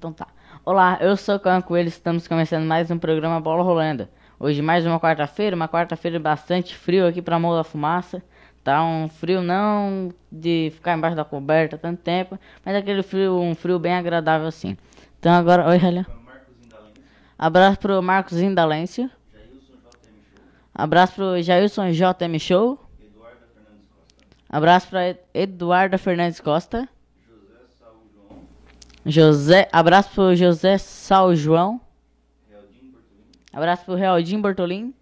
Então tá. Olá, eu sou o Cão Coelho estamos começando mais um programa Bola Rolando. Hoje mais uma quarta-feira, uma quarta-feira bastante frio aqui pra a da Fumaça. Tá um frio não de ficar embaixo da coberta tanto tempo, mas aquele frio, um frio bem agradável assim. Então agora, oi, Helena. Abraço pro Marcos Indalência. Abraço pro Jailson JM Show. Abraço pra Eduarda Fernandes Costa. José, abraço pro José Sal João. Abraço pro Realdinho Bortolim.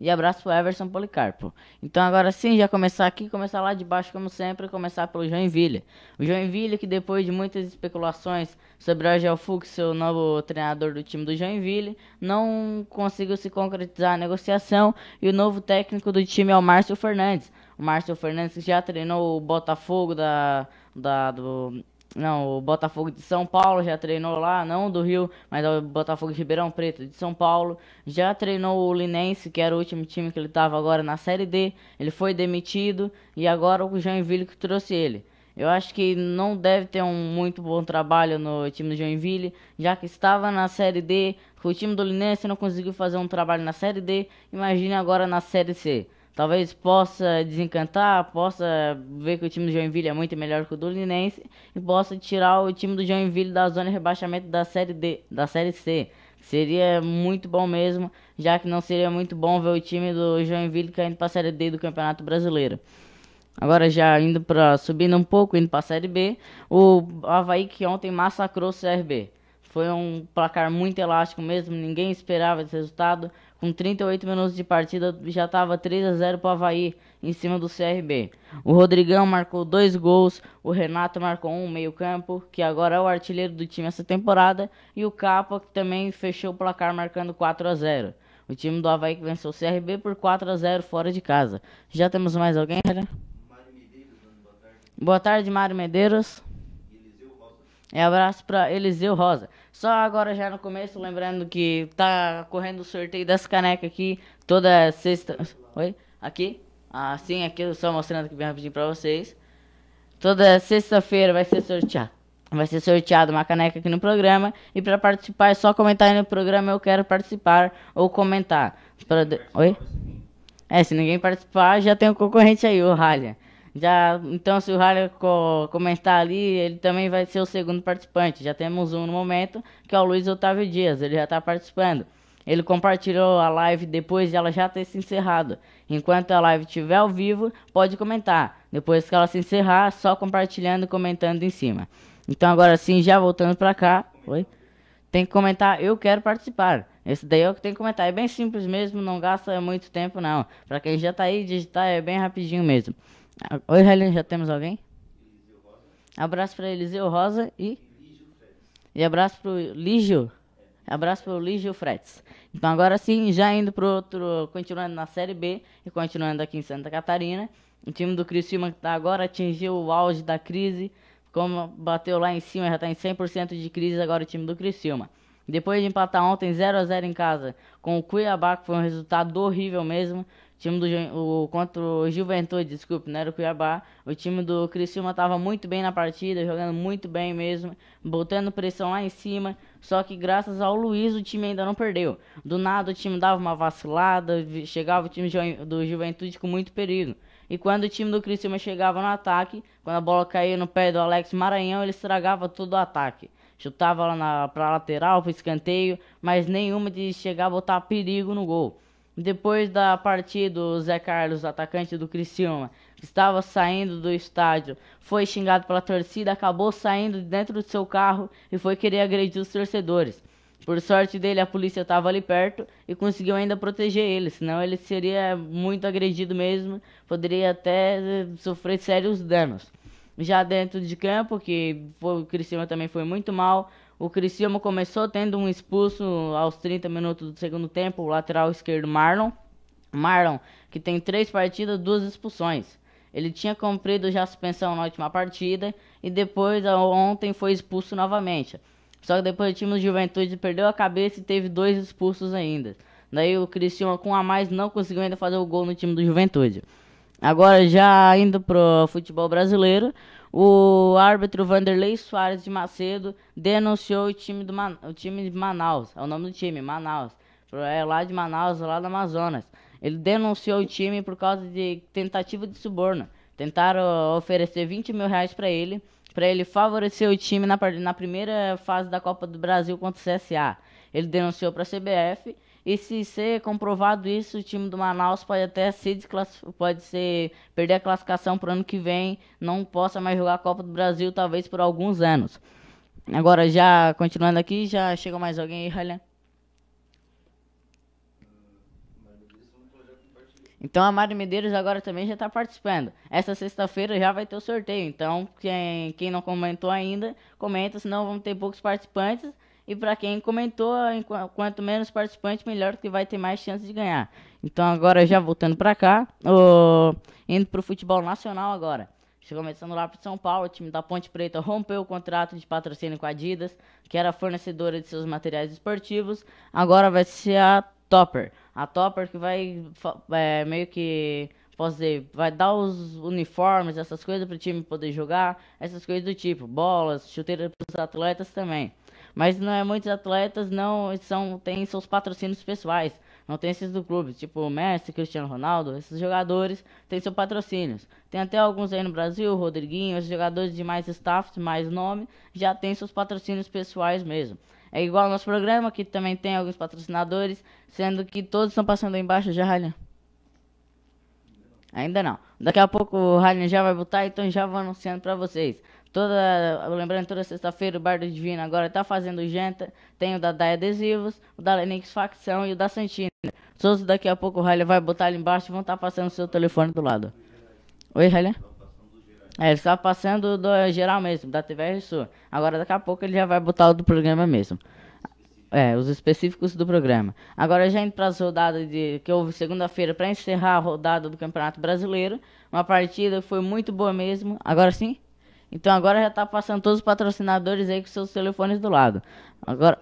E abraço pro Everson Policarpo. Então agora sim, já começar aqui, começar lá de baixo como sempre, começar pelo Joinville. O Joinville que depois de muitas especulações sobre o Argel Fux, seu novo treinador do time do Joinville, não conseguiu se concretizar a negociação e o novo técnico do time é o Márcio Fernandes. O Márcio Fernandes já treinou o Botafogo da, da, do, não, o Botafogo de São Paulo já treinou lá, não do Rio, mas o Botafogo de Ribeirão Preto de São Paulo. Já treinou o Linense, que era o último time que ele estava agora na Série D. Ele foi demitido e agora o Joinville que trouxe ele. Eu acho que não deve ter um muito bom trabalho no time do Joinville, já que estava na Série D, o time do Linense não conseguiu fazer um trabalho na Série D, imagine agora na Série C talvez possa desencantar, possa ver que o time do Joinville é muito melhor que o do Linense e possa tirar o time do Joinville da zona de rebaixamento da série D, da série C. Seria muito bom mesmo, já que não seria muito bom ver o time do Joinville caindo para a série D do Campeonato Brasileiro. Agora já indo para subindo um pouco, indo para a série B, o Havaí que ontem massacrou o CRB. Foi um placar muito elástico mesmo, ninguém esperava esse resultado. Com 38 minutos de partida, já estava 3 a 0 para o Havaí em cima do CRB. O Rodrigão marcou dois gols, o Renato marcou um meio-campo, que agora é o artilheiro do time essa temporada, e o Capa, que também fechou o placar marcando 4 a 0 O time do Havaí que venceu o CRB por 4 a 0 fora de casa. Já temos mais alguém, né? Mário Medeiros, boa tarde. Boa tarde, Mário Medeiros. É abraço para Eliseu Rosa. Só agora já no começo, lembrando que tá correndo o sorteio das canecas aqui toda sexta. Oi? Aqui? Ah, sim, aqui eu só mostrando aqui bem rapidinho pra vocês. Toda sexta-feira vai ser sorteado. Vai ser sorteado uma caneca aqui no programa. E para participar é só comentar aí no programa Eu Quero Participar ou comentar. Pra... Oi? É, se ninguém participar, já tem um concorrente aí, o Ralha. Já, então, se o Harley co comentar ali, ele também vai ser o segundo participante. Já temos um no momento, que é o Luiz Otávio Dias, ele já está participando. Ele compartilhou a live depois de ela já ter se encerrado. Enquanto a live estiver ao vivo, pode comentar. Depois que ela se encerrar, só compartilhando e comentando em cima. Então, agora sim, já voltando para cá. Oi? Tem que comentar, eu quero participar. Esse daí é o que tem que comentar. É bem simples mesmo, não gasta muito tempo não. Para quem já tá aí, digitar é bem rapidinho mesmo. Oi, Helene, já temos alguém? Abraço para Eliseu Rosa e. E abraço para o Lígio. Abraço para o Lígio Fretes. Então, agora sim, já indo para outro. Continuando na Série B e continuando aqui em Santa Catarina. O time do Criciúma que tá agora atingiu o auge da crise. Como bateu lá em cima, já está em 100% de crise agora o time do Criciúma. Depois de empatar ontem 0 a 0 em casa com o Cuiabá, que foi um resultado horrível mesmo, time do o, contra o Juventude, desculpe, né, era o Cuiabá. O time do Criciúma estava muito bem na partida, jogando muito bem mesmo, botando pressão lá em cima. Só que graças ao Luiz o time ainda não perdeu. Do nada o time dava uma vacilada, chegava o time do Juventude com muito perigo. E quando o time do Criciúma chegava no ataque, quando a bola caía no pé do Alex Maranhão, ele estragava todo o ataque chutava lá na, pra lateral, pro escanteio, mas nenhuma de chegar a botar perigo no gol. Depois da partida, o Zé Carlos, atacante do Criciúma, estava saindo do estádio, foi xingado pela torcida, acabou saindo de dentro do seu carro e foi querer agredir os torcedores. Por sorte dele, a polícia estava ali perto e conseguiu ainda proteger ele, senão ele seria muito agredido mesmo, poderia até sofrer sérios danos. Já dentro de campo, que o Criciúma também foi muito mal, o Criciúma começou tendo um expulso aos 30 minutos do segundo tempo, o lateral esquerdo Marlon. Marlon, que tem três partidas, duas expulsões. Ele tinha cumprido já a suspensão na última partida e depois ontem foi expulso novamente. Só que depois o time do Juventude perdeu a cabeça e teve dois expulsos ainda. Daí o Criciúma com a mais não conseguiu ainda fazer o gol no time do Juventude. Agora já indo pro futebol brasileiro, o árbitro Vanderlei Soares de Macedo denunciou o time, do Man o time de Manaus, é o nome do time, Manaus, é lá de Manaus, lá do Amazonas. Ele denunciou o time por causa de tentativa de suborno. Tentaram oferecer 20 mil reais para ele, para ele favorecer o time na, na primeira fase da Copa do Brasil contra o CSA. Ele denunciou para a CBF e se ser comprovado isso, o time do Manaus pode até ser pode ser perder a classificação para o ano que vem, não possa mais jogar a Copa do Brasil, talvez por alguns anos. Agora, já continuando aqui, já chega mais alguém aí, Ralhan? Então a Mari Medeiros agora também já está participando. Essa sexta-feira já vai ter o sorteio. Então, quem, quem não comentou ainda, comenta, senão vão ter poucos participantes. E para quem comentou, quanto menos participante, melhor que vai ter mais chances de ganhar. Então agora já voltando para cá, indo para o futebol nacional agora. Começando lá para São Paulo, o time da Ponte Preta rompeu o contrato de patrocínio com a Adidas, que era fornecedora de seus materiais esportivos. Agora vai ser a Topper. A Topper que vai é, meio que posso dizer, vai dar os uniformes, essas coisas para o time poder jogar, essas coisas do tipo, bolas, chuteira para os atletas também. Mas não é muitos atletas não são têm seus patrocínios pessoais. Não tem esses do clube, tipo Messi, Cristiano Ronaldo, esses jogadores têm seus patrocínios. Tem até alguns aí no Brasil, Rodriguinho, os jogadores de mais staff, mais nome, já têm seus patrocínios pessoais mesmo. É igual ao nosso programa, que também tem alguns patrocinadores, sendo que todos estão passando aí embaixo já, Ralhan. Ainda não. Daqui a pouco o Ralhan já vai botar, então já vou anunciando para vocês. Toda, lembrando, toda sexta-feira o Bar do Divino agora está fazendo janta. Tem o da Dai Adesivos, o da Lenix Facção e o da Santina. Souza daqui a pouco o Ralia vai botar ali embaixo e vão estar tá passando o seu telefone do lado. Oi, Ralia? É, ele está passando do geral mesmo, da TVR sua. Agora daqui a pouco ele já vai botar o do programa mesmo. É, os específicos do programa. Agora já indo para as rodadas de, que houve segunda-feira para encerrar a rodada do Campeonato Brasileiro. Uma partida que foi muito boa mesmo. Agora sim? Então agora já tá passando todos os patrocinadores aí com seus telefones do lado. Agora,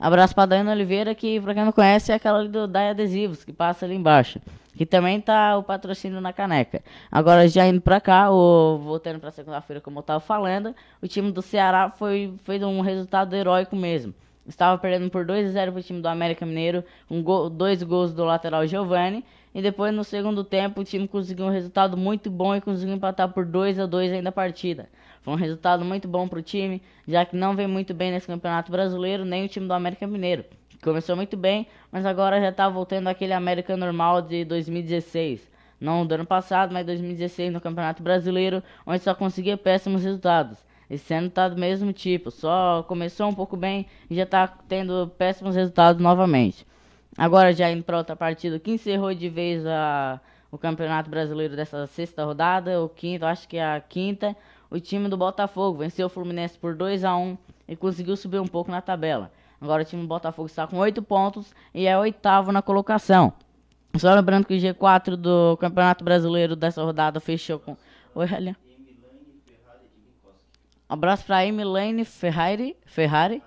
abraço pra Daiane Oliveira, que pra quem não conhece é aquela ali do Dai Adesivos, que passa ali embaixo. Que também tá o patrocínio na caneca. Agora já indo pra cá, ou voltando pra segunda-feira, como eu tava falando, o time do Ceará foi, fez um resultado heróico mesmo. Estava perdendo por 2 a 0 pro time do América Mineiro, um gol, dois gols do lateral Giovani. E depois no segundo tempo o time conseguiu um resultado muito bom e conseguiu empatar por 2 a 2 ainda a partida. Foi um resultado muito bom para o time, já que não vem muito bem nesse Campeonato Brasileiro, nem o time do América Mineiro. Começou muito bem, mas agora já está voltando aquele América normal de 2016. Não do ano passado, mas 2016 no Campeonato Brasileiro, onde só conseguia péssimos resultados. Esse ano está do mesmo tipo, só começou um pouco bem e já está tendo péssimos resultados novamente. Agora já indo para outra partida, que encerrou de vez a, o Campeonato Brasileiro dessa sexta rodada, o quinto acho que é a quinta, o time do Botafogo venceu o Fluminense por 2 a 1 e conseguiu subir um pouco na tabela. Agora o time do Botafogo está com 8 pontos e é oitavo na colocação. Só lembrando que o G4 do Campeonato Brasileiro dessa rodada fechou com. Oi, Helena. Um abraço para Emilene Ferrari. Ferrari?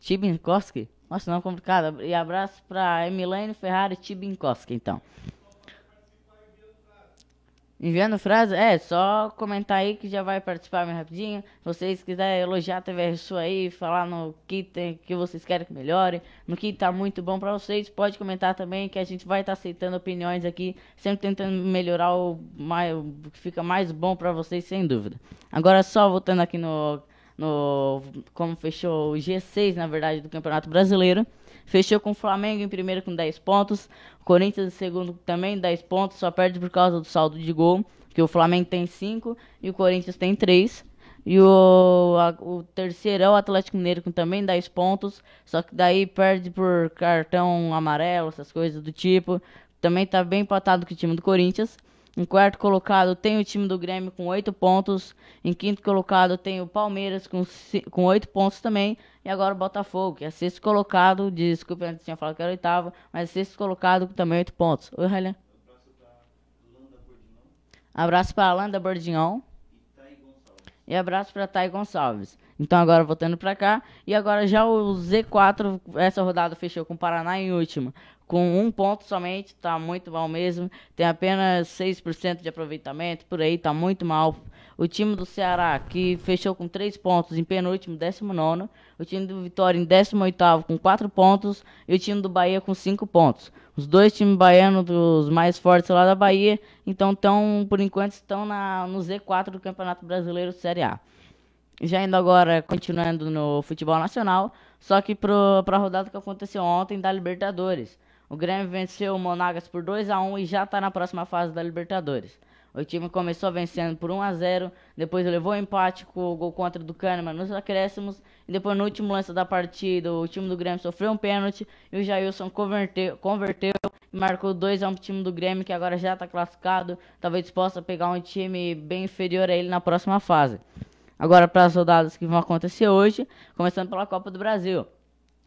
Tibinkowski. Nossa, não é complicado. E abraço para Emilene Ferrari Tibinkowski, então. Enviando frase, é, só comentar aí que já vai participar mais rapidinho. Se vocês quiserem elogiar a TV sua aí, falar no que tem, que vocês querem que melhore, no que tá muito bom para vocês, pode comentar também que a gente vai estar tá aceitando opiniões aqui, sempre tentando melhorar o, mais, o que fica mais bom para vocês, sem dúvida. Agora só voltando aqui no no como fechou o G6, na verdade, do Campeonato Brasileiro. Fechou com o Flamengo em primeiro com 10 pontos, Corinthians em segundo também 10 pontos, só perde por causa do saldo de gol, que o Flamengo tem 5 e o Corinthians tem 3. E o, a, o terceiro é o Atlético Mineiro com também 10 pontos, só que daí perde por cartão amarelo, essas coisas do tipo. Também está bem empatado com o time do Corinthians. Em quarto colocado tem o time do Grêmio com oito pontos. Em quinto colocado tem o Palmeiras com, com oito pontos também. E agora o Botafogo, que é sexto colocado. Desculpa, antes tinha falado que era oitavo, mas sexto colocado com também oito pontos. Oi, Railan. Abraço para Alanda Bordignon. E abraço para Thay Gonçalves. Então agora voltando para cá. E agora já o Z4, essa rodada fechou com o Paraná em último com um ponto somente, está muito mal mesmo. Tem apenas 6% de aproveitamento, por aí está muito mal. O time do Ceará, que fechou com 3 pontos em penúltimo, 19. O time do Vitória em 18 com 4 pontos. E o time do Bahia com 5 pontos. Os dois times baianos dos mais fortes lá da Bahia. Então, estão por enquanto, estão na, no Z4 do Campeonato Brasileiro Série A. Já indo agora, continuando no futebol nacional, só que para a rodada que aconteceu ontem da Libertadores. O Grêmio venceu o Monagas por 2 a 1 e já está na próxima fase da Libertadores. O time começou vencendo por 1 a 0, depois levou o empate com o gol contra do Kahneman nos acréscimos e depois no último lance da partida o time do Grêmio sofreu um pênalti e o Jailson converteu, converteu e marcou 2 a 1 pro time do Grêmio que agora já está classificado, talvez possa pegar um time bem inferior a ele na próxima fase. Agora para as rodadas que vão acontecer hoje, começando pela Copa do Brasil.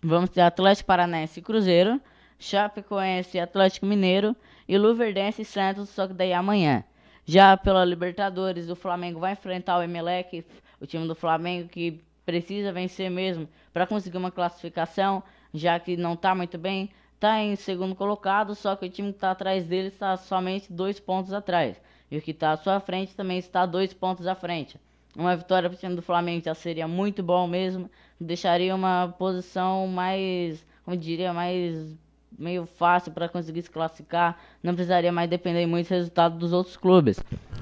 Vamos ter Atlético Paranaense e Cruzeiro, Chapecoense e Atlético Mineiro e Luverdense e Santos, só que daí é amanhã. Já pela Libertadores, o Flamengo vai enfrentar o Emelec, o time do Flamengo que precisa vencer mesmo para conseguir uma classificação, já que não está muito bem, está em segundo colocado, só que o time que está atrás dele está somente dois pontos atrás. E o que está à sua frente também está dois pontos à frente. Uma vitória para o time do Flamengo já seria muito bom mesmo, deixaria uma posição mais, como diria, mais meio fácil para conseguir se classificar, não precisaria mais depender muito do resultado dos outros clubes.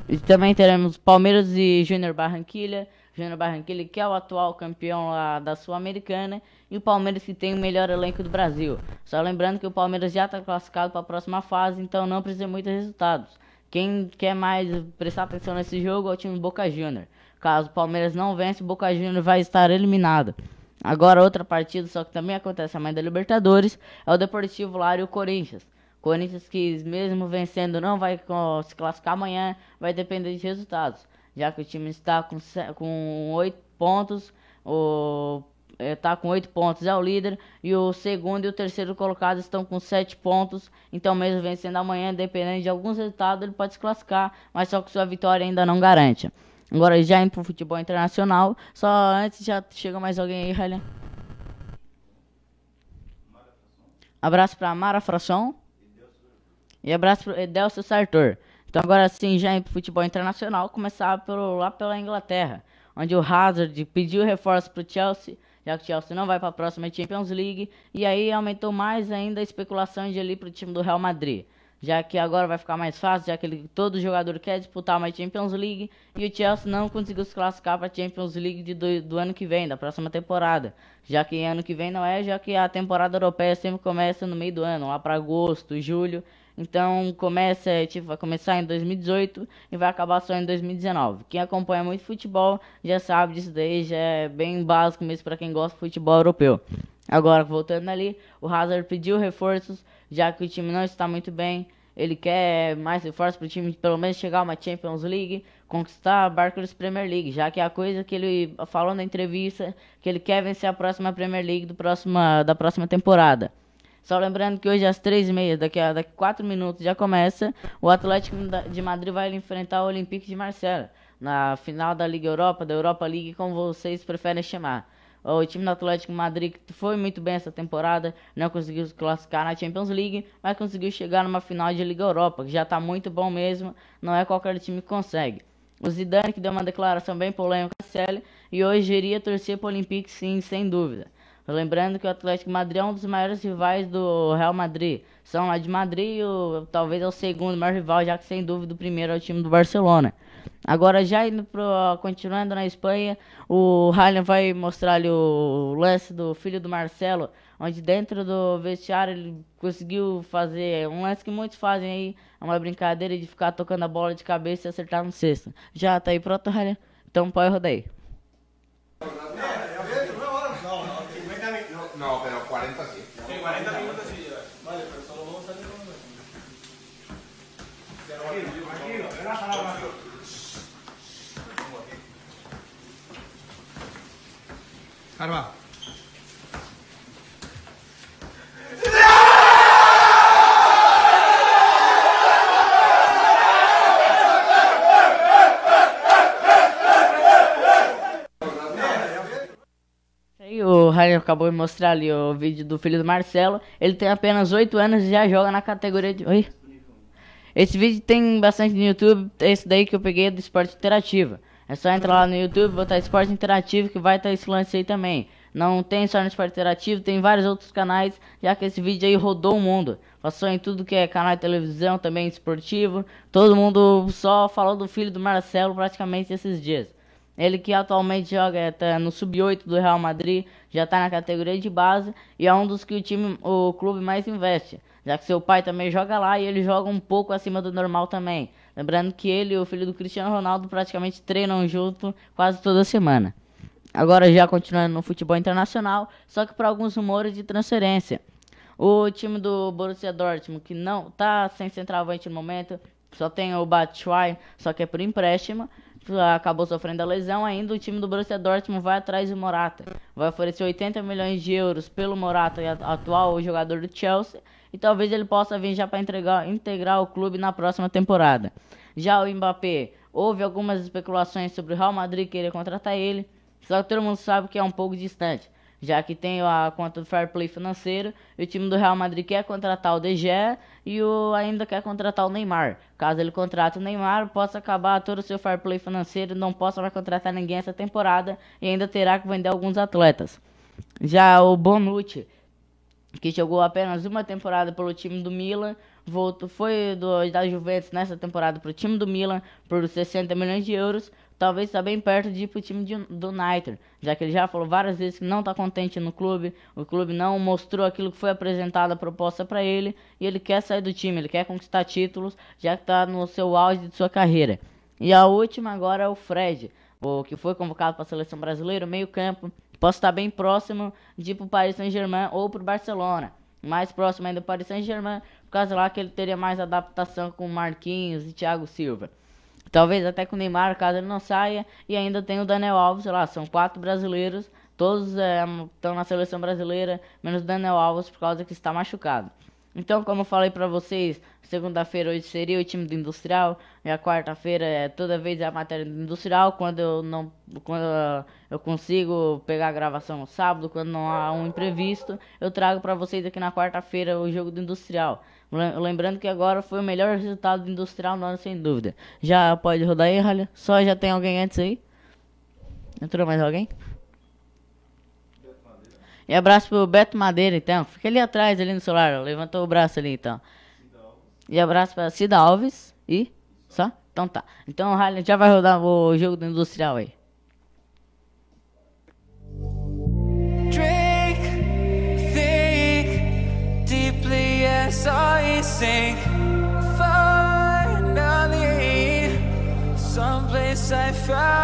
E também teremos Palmeiras e Júnior Barranquilha, Júnior Barranquilha que é o atual campeão lá da Sul-Americana e o Palmeiras que tem o melhor elenco do Brasil. Só lembrando que o Palmeiras já está classificado para a próxima fase, então não precisa de muitos resultados. Quem quer mais prestar atenção nesse jogo é o time Boca Júnior. Caso o Palmeiras não vença, o Boca Júnior vai estar eliminado. Agora, outra partida, só que também acontece a mãe da Libertadores, é o Deportivo Lara e o Corinthians. Corinthians que, mesmo vencendo, não vai se classificar amanhã, vai depender de resultados. Já que o time está com, com 8 pontos, o, está é, com 8 pontos, é o líder, e o segundo e o terceiro colocados estão com 7 pontos. Então, mesmo vencendo amanhã, dependendo de alguns resultados, ele pode se classificar, mas só que sua vitória ainda não garante. Agora já indo pro futebol internacional, só antes já chega mais alguém aí, Railen. Abraço para Mara Fração. E abraço para Edelcio Sartor. Então agora sim, já indo pro futebol internacional, começar pelo, lá pela Inglaterra, onde o Hazard pediu reforço pro Chelsea, já que o Chelsea não vai para a próxima Champions League, e aí aumentou mais ainda a especulação de ali o time do Real Madrid já que agora vai ficar mais fácil, já que ele, todo jogador quer disputar uma Champions League e o Chelsea não conseguiu se classificar para a Champions League de, do, do, ano que vem, da próxima temporada, já que ano que vem não é, já que a temporada europeia sempre começa no meio do ano, lá para agosto, julho, então começa, tipo, vai começar em 2018 e vai acabar só em 2019. Quem acompanha muito futebol já sabe disso daí, já é bem básico mesmo para quem gosta de futebol europeu. Agora, voltando ali, o Hazard pediu reforços, já que o time não está muito bem. Ele quer mais reforços para o time, pelo menos chegar a uma Champions League, conquistar a Barclays Premier League, já que é a coisa que ele falou na entrevista, que ele quer vencer a próxima Premier League do próxima, da próxima temporada. Só lembrando que hoje às três e meia, daqui a daqui quatro minutos já começa, o Atlético de Madrid vai enfrentar o Olympique de Marselha na final da Liga Europa, da Europa League, como vocês preferem chamar. O time do Atlético Madrid foi muito bem essa temporada, não conseguiu se classificar na Champions League, mas conseguiu chegar numa final de Liga Europa, que já está muito bom mesmo, não é qualquer time que consegue. O Zidane que deu uma declaração bem polêmica a Célio, e hoje iria torcer para o Olympique sim, sem dúvida. Lembrando que o Atlético Madrid é um dos maiores rivais do Real Madrid. São lá de Madrid, o, talvez é o segundo maior rival, já que sem dúvida o primeiro é o time do Barcelona. Agora já indo pro, continuando na Espanha, o Haaland vai mostrar ali o lance do filho do Marcelo, onde dentro do vestiário ele conseguiu fazer um lance que muitos fazem aí, é uma brincadeira de ficar tocando a bola de cabeça e acertar no cesto. Já tá aí pronto, Haaland? Então pode rodar aí. Carvalho. O Rainer acabou de mostrar ali o vídeo do filho do Marcelo. Ele tem apenas 8 anos e já joga na categoria de. Oi? Esse vídeo tem bastante no YouTube. Esse daí que eu peguei é do esporte interativo. É só entrar lá no YouTube, botar esporte interativo que vai estar esse lance aí também. Não tem só no esporte interativo, tem vários outros canais, já que esse vídeo aí rodou o mundo. Passou em tudo que é canal de televisão, também esportivo. Todo mundo só falou do filho do Marcelo praticamente esses dias. Ele que atualmente joga é, tá no sub-8 do Real Madrid, já está na categoria de base e é um dos que o time, o clube mais investe, já que seu pai também joga lá e ele joga um pouco acima do normal também. Lembrando que ele e o filho do Cristiano Ronaldo praticamente treinam junto quase toda semana. Agora já continuando no futebol internacional, só que para alguns rumores de transferência. O time do Borussia Dortmund, que não está sem centroavante no momento, só tem o Batshuayi, só que é por empréstimo, acabou sofrendo a lesão ainda, o time do Borussia Dortmund vai atrás do Morata. Vai oferecer 80 milhões de euros pelo Morata, atual jogador do Chelsea, e talvez ele possa vir já para integrar, o clube na próxima temporada. Já o Mbappé, houve algumas especulações sobre o Real Madrid querer contratar ele, só que todo mundo sabe que é um pouco distante, já que tem a conta do fair play financeiro, e o time do Real Madrid quer contratar o De e o ainda quer contratar o Neymar. Caso ele contrate o Neymar, possa acabar todo o seu fair play financeiro, não possa mais contratar ninguém essa temporada e ainda terá que vender alguns atletas. Já o Bonucci que jogou apenas uma temporada pelo time do Milan, voltou, foi do, da Juventus nessa temporada para o time do Milan por 60 milhões de euros, talvez está bem perto de ir para o time de, do United, já que ele já falou várias vezes que não está contente no clube, o clube não mostrou aquilo que foi apresentado a proposta para ele, e ele quer sair do time, ele quer conquistar títulos, já que está no seu auge de sua carreira. E a última agora é o Fred, o que foi convocado para a seleção brasileira, meio campo, Posso estar bem próximo de ir pro Paris Saint-Germain ou pro Barcelona. Mais próximo ainda do Paris Saint-Germain, por causa lá que ele teria mais adaptação com Marquinhos e Thiago Silva. Talvez até com o Neymar, caso ele não saia. E ainda tem o Daniel Alves, sei lá, são quatro brasileiros. Todos é, eh, estão na seleção brasileira, menos o Daniel Alves, por causa que está machucado. Então, como eu falei para vocês, segunda-feira hoje seria o time do Industrial, e a quarta-feira é toda vez a matéria do Industrial, quando eu não quando eu consigo pegar a gravação no sábado, quando não há um imprevisto, eu trago para vocês aqui na quarta-feira o jogo do Industrial. Lembrando que agora foi o melhor resultado do Industrial no ano, sem dúvida. Já pode rodar aí, Ralha? Só já tem alguém antes aí? Entrou mais alguém? E abraço pro Beto Madeira, então. Fica ali atrás, ali no celular. Levantou o braço ali, então. E abraço pra Cida Alves. E? Só? Então tá. Então o Highland já vai rodar o jogo do Industrial aí. Drink, think deeply as I sink. Finally, someplace I found.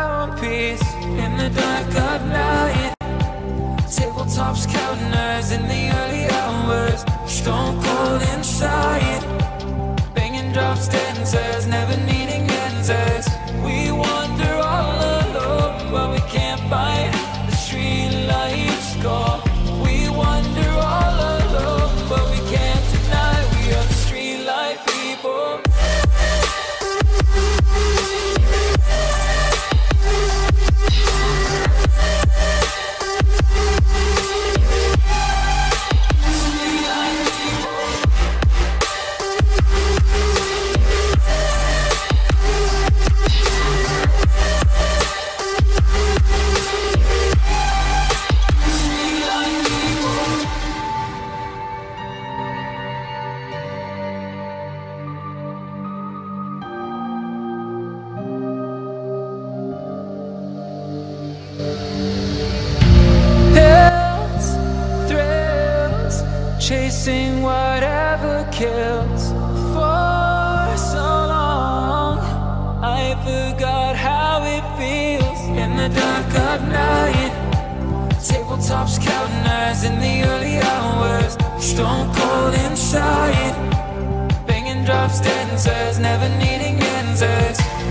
cops counting eyes in the early hours. Stone cold inside. answers, never needing answers.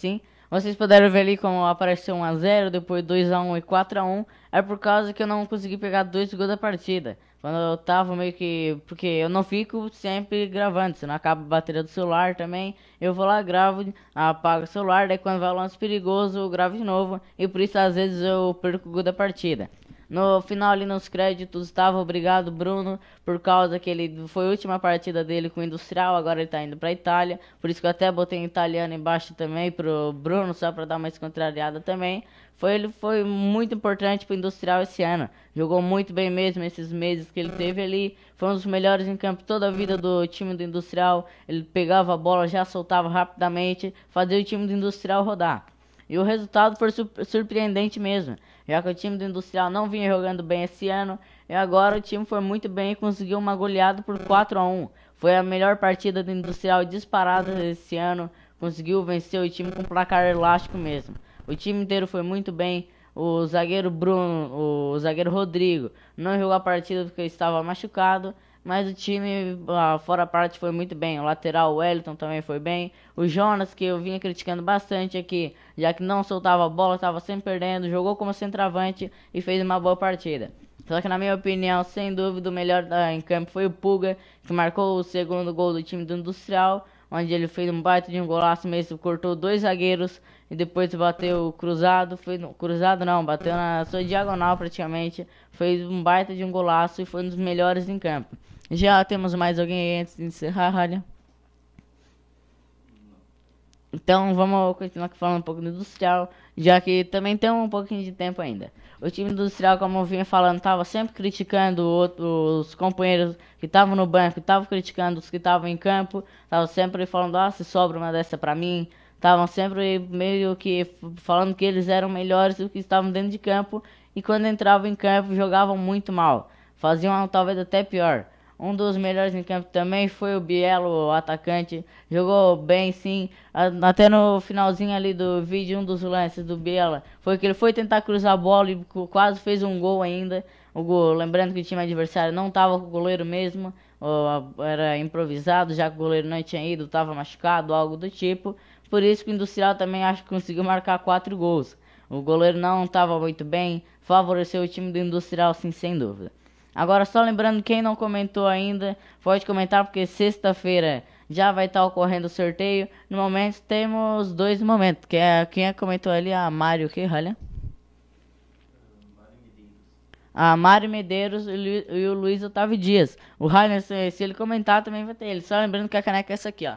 assim. Vocês puderam ver ali como apareceu 1x0, depois 2x1 e 4x1. É por causa que eu não consegui pegar dois gols da partida. Quando eu tava meio que. Porque eu não fico sempre gravando, senão acaba a bateria do celular também. Eu vou lá, gravo, apago o celular, daí quando vai o lance perigoso eu gravo de novo. E por isso às vezes eu perco o gol da partida. No final ali nos créditos estava obrigado Bruno por causa que ele foi a última partida dele com o Industrial, agora ele está indo para Itália. Por isso que eu até botei em italiano embaixo também pro Bruno só para dar uma descontrariada também. Foi ele foi muito importante pro Industrial esse ano. Jogou muito bem mesmo esses meses que ele teve ali. Foi um dos melhores em campo toda a vida do time do Industrial. Ele pegava a bola, já soltava rapidamente, fazia o time do Industrial rodar. E o resultado foi surpreendente mesmo já que o time do Industrial não vinha jogando bem esse ano, e agora o time foi muito bem e conseguiu uma goleada por 4 a 1. Foi a melhor partida do Industrial disparada esse ano, conseguiu vencer o time com placar elástico mesmo. O time inteiro foi muito bem. O zagueiro Bruno, o zagueiro Rodrigo, não jogou a partida porque estava machucado mas o time fora a parte foi muito bem. O lateral Wellington também foi bem. O Jonas, que eu vinha criticando bastante aqui, já que não soltava a bola, estava sempre perdendo, jogou como centroavante e fez uma boa partida. Só que na minha opinião, sem dúvida, o melhor em campo foi o Puga, que marcou o segundo gol do time do Industrial, onde ele fez um baita de um golaço mesmo, cortou dois zagueiros e depois bateu cruzado, foi no, cruzado não, bateu na sua diagonal praticamente, fez um baita de um golaço e foi um dos melhores em campo. Já temos mais alguém aí antes de encerrar, olha. Então vamos continuar falando um pouco do Industrial, já que também temos um pouquinho de tempo ainda. O time Industrial, como eu vinha falando, estava sempre criticando os companheiros que estavam no banco, estavam criticando os que estavam em campo, estava sempre falando, ah, se sobra uma dessa para mim, Estavam sempre meio que falando que eles eram melhores do que estavam dentro de campo e quando entravam em campo jogavam muito mal. Faziam talvez até pior. Um dos melhores em campo também foi o Bielo, o atacante. Jogou bem, sim. Até no finalzinho ali do vídeo, um dos lances do Biela foi que ele foi tentar cruzar a bola e quase fez um gol ainda. O gol, lembrando que o time adversário não estava com o goleiro mesmo, era improvisado, já que o goleiro não tinha ido, estava machucado, algo do tipo por isso que o Industrial também acho que conseguiu marcar quatro gols. O goleiro não estava muito bem, favoreceu o time do Industrial sim, sem dúvida. Agora só lembrando quem não comentou ainda, pode comentar porque sexta-feira já vai estar tá ocorrendo o sorteio. No momento temos dois momentos, que é quem é comentou ali a ah, Mário que olha. A ah, Mário Medeiros e o Luiz Otávio Dias. O Rainer, se ele comentar, também vai ter ele. Só lembrando que a caneca é essa aqui, ó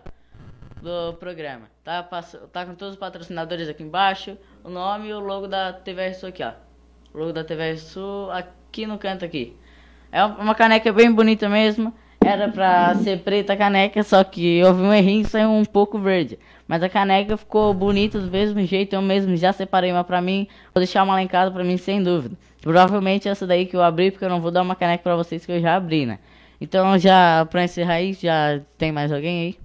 do programa. Tá, tá com todos os patrocinadores aqui embaixo, o nome e o logo da TVR Sul aqui, ó. O logo da TVR Sul aqui no canto aqui. É uma caneca bem bonita mesmo. Era pra ser preta a caneca, só que houve um errinho e saiu um pouco verde. Mas a caneca ficou bonita do mesmo jeito, eu mesmo já separei uma pra mim. Vou deixar uma lá em casa pra mim, sem dúvida. Provavelmente essa daí que eu abri, porque eu não vou dar uma caneca pra vocês que eu já abri, né? Então já, pra encerrar aí, já tem mais alguém aí?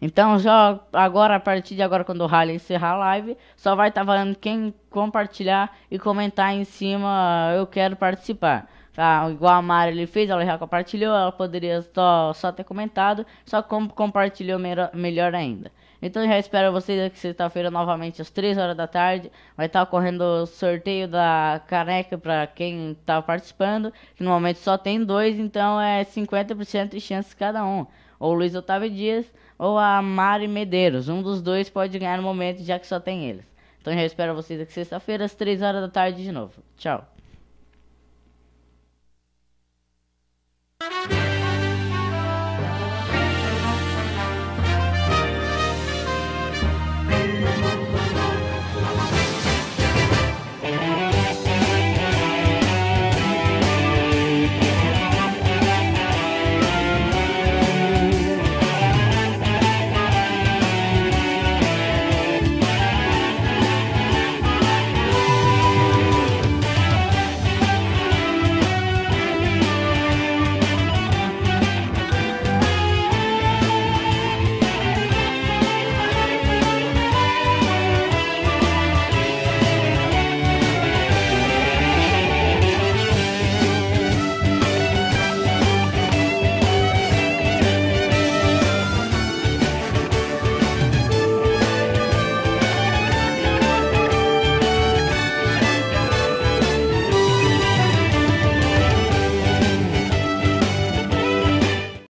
Então, já agora, a partir de agora, quando o Rally encerrar a live, só vai estar tá valendo quem compartilhar e comentar em cima, eu quero participar. Tá? Igual a Mari ele fez, ela já compartilhou, ela poderia só, só ter comentado, só como compartilhou melhor, melhor ainda. Então já espero vocês aqui sexta-feira novamente às 3 horas da tarde. Vai estar tá ocorrendo o sorteio da caneca para quem está participando. Que no momento só tem dois, então é 50% de chance cada um. Ou Luiz Otávio Dias ou a Mari Medeiros. Um dos dois pode ganhar no momento, já que só tem eles. Então já espero vocês aqui sexta-feira, às 3 horas da tarde de novo. Tchau.